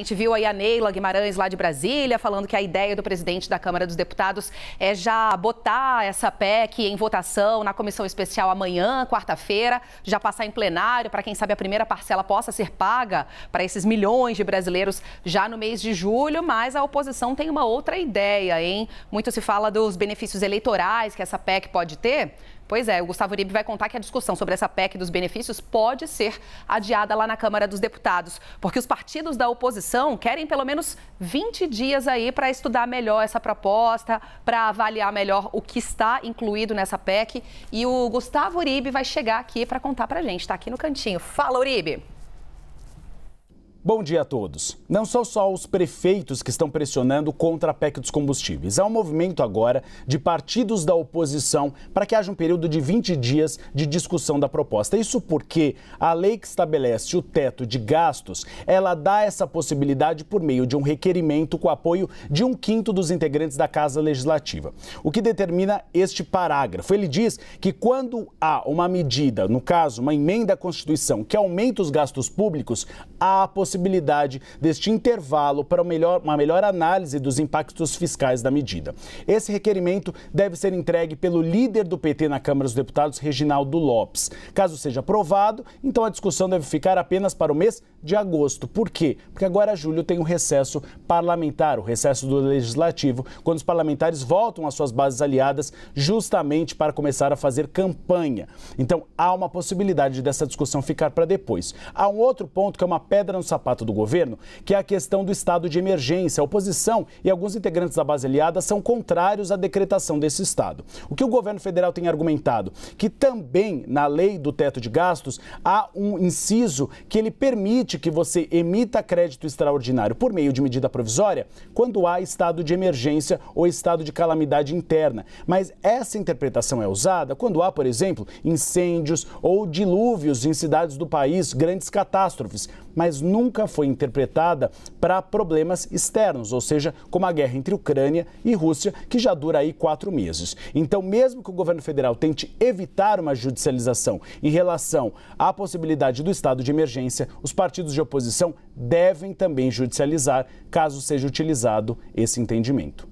A gente viu aí a Neila Guimarães lá de Brasília falando que a ideia do presidente da Câmara dos Deputados é já botar essa PEC em votação na comissão especial amanhã, quarta-feira, já passar em plenário para quem sabe a primeira parcela possa ser paga para esses milhões de brasileiros já no mês de julho, mas a oposição tem uma outra ideia, hein? Muito se fala dos benefícios eleitorais que essa PEC pode ter. Pois é, o Gustavo Uribe vai contar que a discussão sobre essa PEC dos benefícios pode ser adiada lá na Câmara dos Deputados, porque os partidos da oposição querem pelo menos 20 dias aí para estudar melhor essa proposta, para avaliar melhor o que está incluído nessa PEC. E o Gustavo Uribe vai chegar aqui para contar para a gente. Está aqui no cantinho. Fala, Uribe! Bom dia a todos. Não são só os prefeitos que estão pressionando contra a PEC dos combustíveis. Há um movimento agora de partidos da oposição para que haja um período de 20 dias de discussão da proposta. Isso porque a lei que estabelece o teto de gastos, ela dá essa possibilidade por meio de um requerimento com apoio de um quinto dos integrantes da Casa Legislativa. O que determina este parágrafo? Ele diz que quando há uma medida, no caso, uma emenda à Constituição, que aumenta os gastos públicos, há a possibilidade possibilidade deste intervalo para uma melhor análise dos impactos fiscais da medida. Esse requerimento deve ser entregue pelo líder do PT na Câmara dos Deputados, Reginaldo Lopes. Caso seja aprovado, então a discussão deve ficar apenas para o mês de agosto. Por quê? Porque agora julho tem o um recesso parlamentar, o recesso do legislativo, quando os parlamentares voltam às suas bases aliadas justamente para começar a fazer campanha. Então há uma possibilidade dessa discussão ficar para depois. Há um outro ponto que é uma pedra no sapato sapato do governo, que é a questão do estado de emergência. A oposição e alguns integrantes da base aliada são contrários à decretação desse estado. O que o governo federal tem argumentado? Que também na lei do teto de gastos há um inciso que ele permite que você emita crédito extraordinário por meio de medida provisória quando há estado de emergência ou estado de calamidade interna. Mas essa interpretação é usada quando há, por exemplo, incêndios ou dilúvios em cidades do país, grandes catástrofes, mas nunca nunca foi interpretada para problemas externos, ou seja, como a guerra entre Ucrânia e Rússia, que já dura aí quatro meses. Então, mesmo que o governo federal tente evitar uma judicialização em relação à possibilidade do estado de emergência, os partidos de oposição devem também judicializar, caso seja utilizado esse entendimento.